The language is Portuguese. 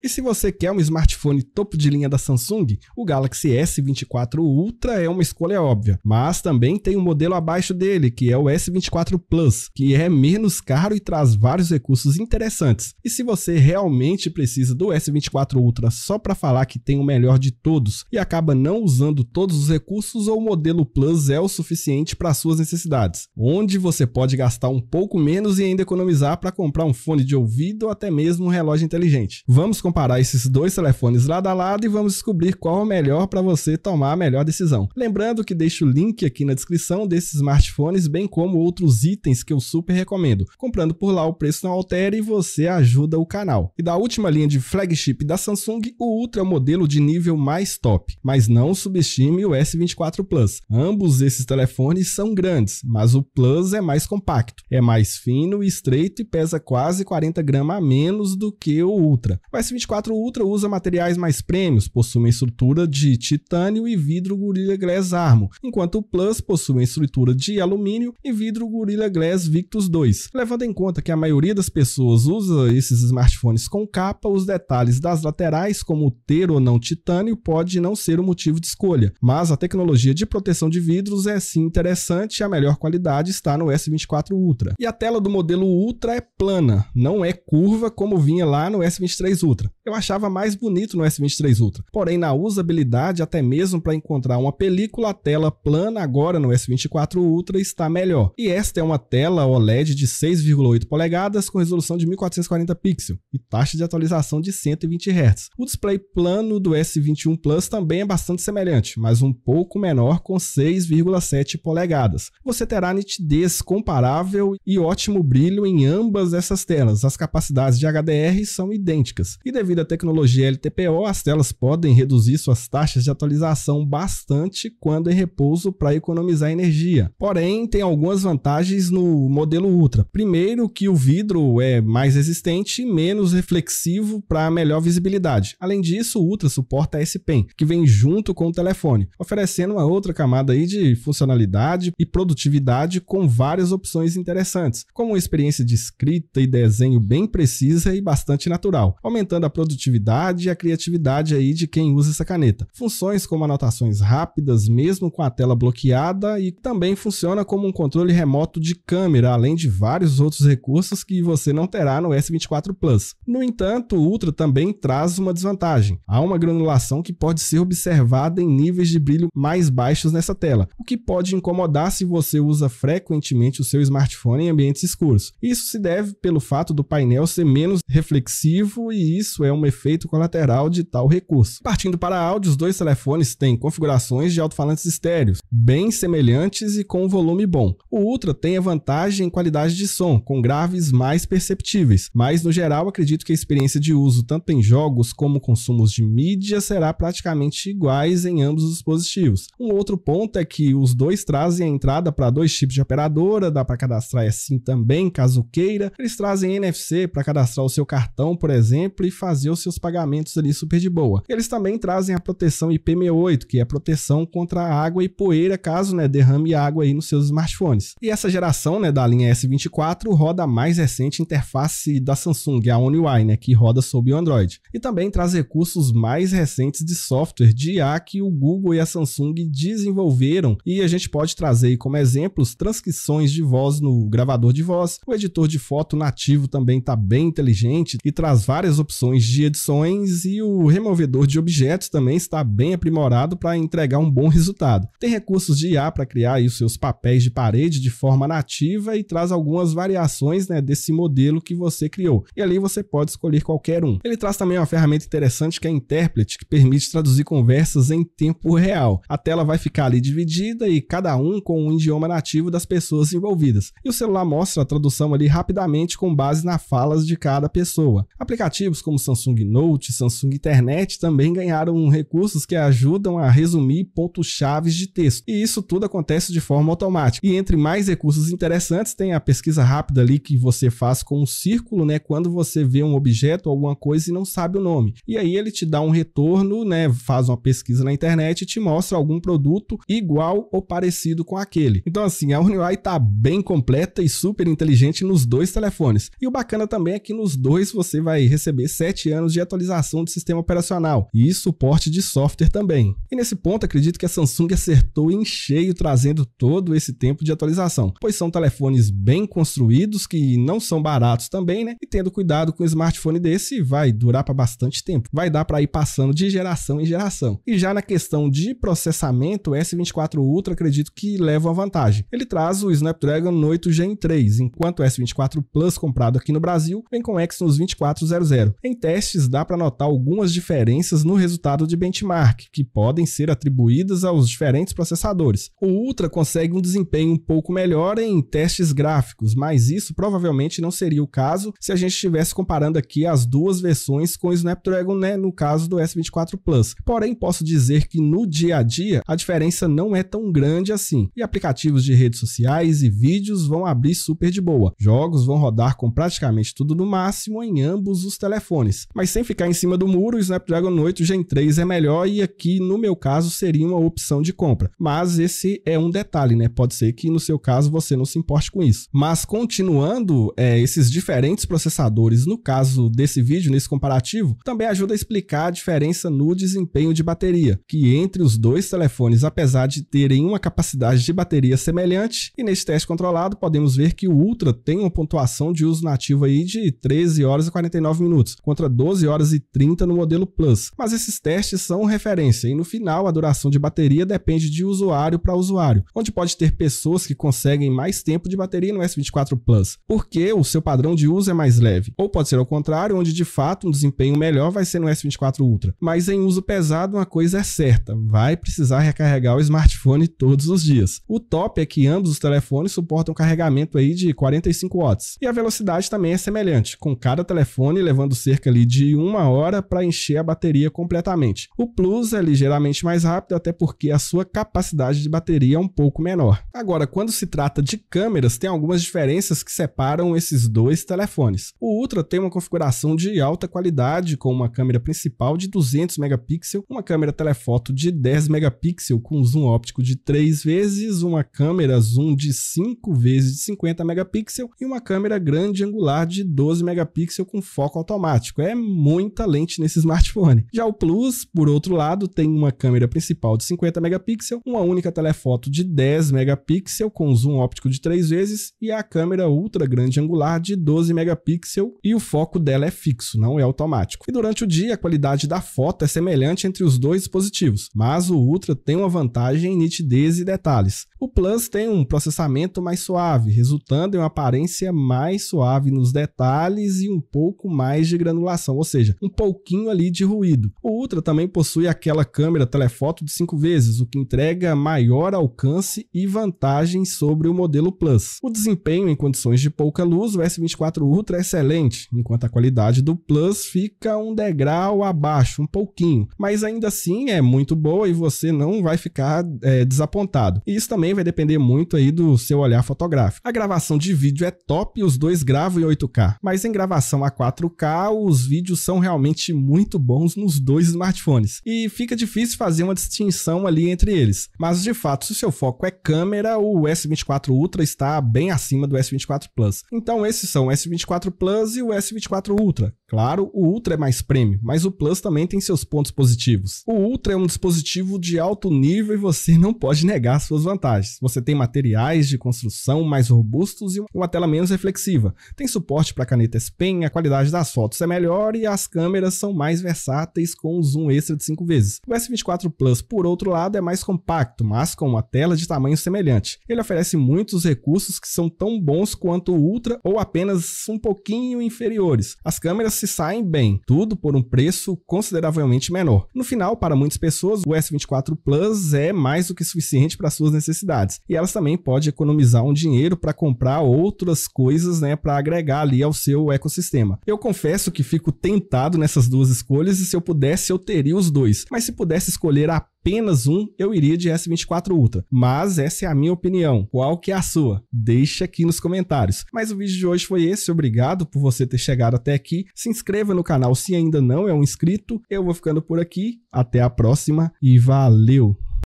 E se você quer um smartphone topo de linha da Samsung, o Galaxy S24 Ultra é uma escolha óbvia, mas também tem um modelo abaixo dele, que é o S24 Plus, que é menos caro e traz vários recursos interessantes. E se você realmente precisa do S24 Ultra só para falar que tem o melhor de todos e acaba não usando todos os recursos, ou o modelo Plus é o suficiente para suas necessidades, onde você pode gastar um pouco menos e ainda economizar para comprar um fone de ouvido ou até mesmo um relógio inteligente. Vamos comparar esses dois telefones lado a lado e vamos descobrir qual é o melhor para você tomar a melhor decisão. Lembrando que deixo o link aqui na descrição desses smartphones, bem como outros itens que eu super recomendo. Comprando por lá o preço não altera e você ajuda o canal. E da última linha de flagship da Samsung, o Ultra é o modelo de nível mais top, mas não subestime o S24 Plus. Ambos esses telefones são grandes, mas o Plus é mais compacto, é mais fino e estreito e pesa quase 40 gramas a menos do que o Ultra. O S24 s 24 Ultra usa materiais mais prêmios, possui uma estrutura de titânio e vidro Gorilla Glass Armo, enquanto o Plus possui uma estrutura de alumínio e vidro Gorilla Glass Victus 2. Levando em conta que a maioria das pessoas usa esses smartphones com capa, os detalhes das laterais, como ter ou não titânio, pode não ser o motivo de escolha, mas a tecnologia de proteção de vidros é sim interessante e a melhor qualidade está no S24 Ultra. E a tela do modelo Ultra é plana, não é curva como vinha lá no S23 Ultra. Ultra. Eu achava mais bonito no S23 Ultra, porém na usabilidade até mesmo para encontrar uma película tela plana agora no S24 Ultra está melhor. E esta é uma tela OLED de 6,8 polegadas com resolução de 1440 pixels e taxa de atualização de 120 Hz. O display plano do S21 Plus também é bastante semelhante, mas um pouco menor com 6,7 polegadas. Você terá nitidez comparável e ótimo brilho em ambas essas telas. As capacidades de HDR são idênticas. E devido à tecnologia LTPO, as telas podem reduzir suas taxas de atualização bastante quando em repouso para economizar energia. Porém, tem algumas vantagens no modelo Ultra. Primeiro, que o vidro é mais resistente, e menos reflexivo para melhor visibilidade. Além disso, o Ultra suporta a S-Pen, que vem junto com o telefone, oferecendo uma outra camada aí de funcionalidade e produtividade com várias opções interessantes, como uma experiência de escrita e desenho bem precisa e bastante natural, aumentando a a produtividade e a criatividade aí de quem usa essa caneta. Funções como anotações rápidas, mesmo com a tela bloqueada, e também funciona como um controle remoto de câmera, além de vários outros recursos que você não terá no S24 Plus. No entanto, o Ultra também traz uma desvantagem. Há uma granulação que pode ser observada em níveis de brilho mais baixos nessa tela, o que pode incomodar se você usa frequentemente o seu smartphone em ambientes escuros. Isso se deve pelo fato do painel ser menos reflexivo e isso isso é um efeito colateral de tal recurso. Partindo para áudio, os dois telefones têm configurações de alto-falantes estéreos, bem semelhantes e com volume bom. O Ultra tem a vantagem em qualidade de som, com graves mais perceptíveis, mas no geral acredito que a experiência de uso tanto em jogos como consumos de mídia será praticamente iguais em ambos os dispositivos. Um outro ponto é que os dois trazem a entrada para dois chips de operadora, dá para cadastrar assim também, caso queira. Eles trazem NFC para cadastrar o seu cartão, por exemplo, e fazer fazer os seus pagamentos ali super de boa. Eles também trazem a proteção IP68, que é a proteção contra água e poeira caso né, derrame água aí nos seus smartphones. E essa geração né, da linha S24 roda a mais recente interface da Samsung, a One UI, né, que roda sob o Android. E também traz recursos mais recentes de software de IA que o Google e a Samsung desenvolveram. E a gente pode trazer como exemplos transcrições de voz no gravador de voz. O editor de foto nativo também está bem inteligente e traz várias opções de edições e o removedor de objetos também está bem aprimorado para entregar um bom resultado. Tem recursos de IA para criar os seus papéis de parede de forma nativa e traz algumas variações né, desse modelo que você criou. E ali você pode escolher qualquer um. Ele traz também uma ferramenta interessante que é a Interpret, que permite traduzir conversas em tempo real. A tela vai ficar ali dividida e cada um com um idioma nativo das pessoas envolvidas. E o celular mostra a tradução ali rapidamente com base nas falas de cada pessoa. Aplicativos como Samsung Note, Samsung Internet também ganharam recursos que ajudam a resumir pontos-chave de texto. E isso tudo acontece de forma automática. E entre mais recursos interessantes, tem a pesquisa rápida ali que você faz com um círculo, né? Quando você vê um objeto, ou alguma coisa e não sabe o nome. E aí ele te dá um retorno, né? Faz uma pesquisa na internet e te mostra algum produto igual ou parecido com aquele. Então, assim, a UniUI está bem completa e super inteligente nos dois telefones. E o bacana também é que nos dois você vai receber 7 7 anos de atualização de sistema operacional e suporte de software também. E nesse ponto, acredito que a Samsung acertou em cheio trazendo todo esse tempo de atualização, pois são telefones bem construídos que não são baratos também, né? E tendo cuidado com o smartphone desse, vai durar para bastante tempo. Vai dar para ir passando de geração em geração. E já na questão de processamento, o S24 Ultra acredito que leva uma vantagem. Ele traz o Snapdragon 8 Gen 3, enquanto o S24 Plus comprado aqui no Brasil vem com o Exynos 2400. Em testes dá para notar algumas diferenças no resultado de benchmark, que podem ser atribuídas aos diferentes processadores. O Ultra consegue um desempenho um pouco melhor em testes gráficos, mas isso provavelmente não seria o caso se a gente estivesse comparando aqui as duas versões com o Snapdragon, né, no caso do S24 Plus. Porém, posso dizer que no dia a dia a diferença não é tão grande assim, e aplicativos de redes sociais e vídeos vão abrir super de boa. Jogos vão rodar com praticamente tudo no máximo em ambos os telefones iPhones. Mas sem ficar em cima do muro, o Snapdragon 8 Gen 3 é melhor e aqui, no meu caso, seria uma opção de compra. Mas esse é um detalhe, né? Pode ser que no seu caso você não se importe com isso. Mas continuando, é, esses diferentes processadores, no caso desse vídeo, nesse comparativo, também ajuda a explicar a diferença no desempenho de bateria, que entre os dois telefones, apesar de terem uma capacidade de bateria semelhante, e neste teste controlado podemos ver que o Ultra tem uma pontuação de uso nativo aí de 13 horas e 49 minutos, contra 12 horas e 30 no modelo Plus. Mas esses testes são referência e no final a duração de bateria depende de usuário para usuário, onde pode ter pessoas que conseguem mais tempo de bateria no S24 Plus, porque o seu padrão de uso é mais leve. Ou pode ser ao contrário, onde de fato um desempenho melhor vai ser no S24 Ultra. Mas em uso pesado, uma coisa é certa, vai precisar recarregar o smartphone todos os dias. O top é que ambos os telefones suportam carregamento aí de 45 watts. E a velocidade também é semelhante, com cada telefone levando cerca ali de uma hora para encher a bateria completamente. O Plus é ligeiramente mais rápido, até porque a sua capacidade de bateria é um pouco menor. Agora, quando se trata de câmeras, tem algumas diferenças que separam esses dois telefones. O Ultra tem uma configuração de alta qualidade, com uma câmera principal de 200 megapixels, uma câmera telefoto de 10 megapixels com zoom óptico de 3 vezes, uma câmera zoom de 5 vezes de 50 megapixels e uma câmera grande angular de 12 megapixels com foco automático. É muita lente nesse smartphone. Já o Plus, por outro lado, tem uma câmera principal de 50 megapixels, uma única telefoto de 10 megapixels com zoom óptico de 3 vezes e a câmera ultra grande angular de 12 megapixels e o foco dela é fixo, não é automático. E durante o dia, a qualidade da foto é semelhante entre os dois dispositivos, mas o Ultra tem uma vantagem em nitidez e detalhes. O Plus tem um processamento mais suave, resultando em uma aparência mais suave nos detalhes e um pouco mais de granularidade circulação, ou seja, um pouquinho ali de ruído. O Ultra também possui aquela câmera telefoto de 5 vezes, o que entrega maior alcance e vantagem sobre o modelo Plus. O desempenho em condições de pouca luz, o S24 Ultra é excelente, enquanto a qualidade do Plus fica um degrau abaixo, um pouquinho, mas ainda assim é muito boa e você não vai ficar é, desapontado. E isso também vai depender muito aí do seu olhar fotográfico. A gravação de vídeo é top, os dois gravam em 8K, mas em gravação a 4K o os vídeos são realmente muito bons nos dois smartphones. E fica difícil fazer uma distinção ali entre eles. Mas de fato, se o seu foco é câmera, o S24 Ultra está bem acima do S24 Plus. Então esses são o S24 Plus e o S24 Ultra. Claro, o Ultra é mais prêmio, mas o Plus também tem seus pontos positivos. O Ultra é um dispositivo de alto nível e você não pode negar suas vantagens. Você tem materiais de construção mais robustos e uma tela menos reflexiva. Tem suporte para canetas pen, a qualidade das fotos é melhor e as câmeras são mais versáteis com zoom extra de 5 vezes. O S24 Plus, por outro lado, é mais compacto, mas com uma tela de tamanho semelhante. Ele oferece muitos recursos que são tão bons quanto o Ultra ou apenas um pouquinho inferiores. As câmeras se saem bem, tudo por um preço consideravelmente menor. No final, para muitas pessoas, o S24 Plus é mais do que suficiente para suas necessidades e elas também podem economizar um dinheiro para comprar outras coisas, né, para agregar ali ao seu ecossistema. Eu confesso que fico tentado nessas duas escolhas e se eu pudesse eu teria os dois, mas se pudesse escolher a apenas um, eu iria de S24 Ultra. Mas essa é a minha opinião. Qual que é a sua? Deixa aqui nos comentários. Mas o vídeo de hoje foi esse. Obrigado por você ter chegado até aqui. Se se inscreva no canal se ainda não é um inscrito. Eu vou ficando por aqui. Até a próxima e valeu!